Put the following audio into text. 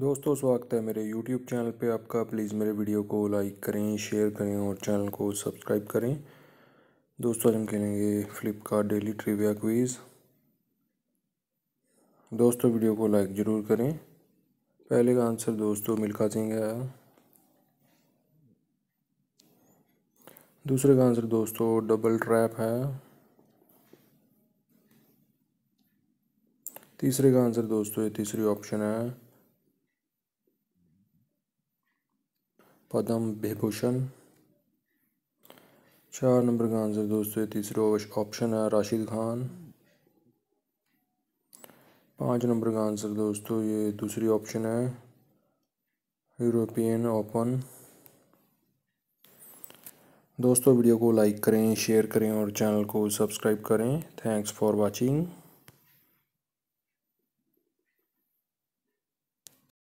दोस्तों स्वागत है मेरे YouTube चैनल पे आपका प्लीज़ मेरे वीडियो को लाइक करें शेयर करें और चैनल को सब्सक्राइब करें दोस्तों आज हम खेलेंगे फ्लिपकार्ट डेली ट्रिविया क्वीज़ दोस्तों वीडियो को लाइक ज़रूर करें पहले का आंसर दोस्तों मिल्खा सिंह है दूसरे का आंसर दोस्तों डबल ट्रैप है तीसरे का आंसर दोस्तों ये तीसरी ऑप्शन है पद्म विभूषण चार नंबर का आंसर दोस्तों तीसरा ऑप्शन है राशिद खान पाँच नंबर का आंसर दोस्तों ये दूसरी ऑप्शन है यूरोपियन ओपन दोस्तों वीडियो को लाइक करें शेयर करें और चैनल को सब्सक्राइब करें थैंक्स फॉर वाचिंग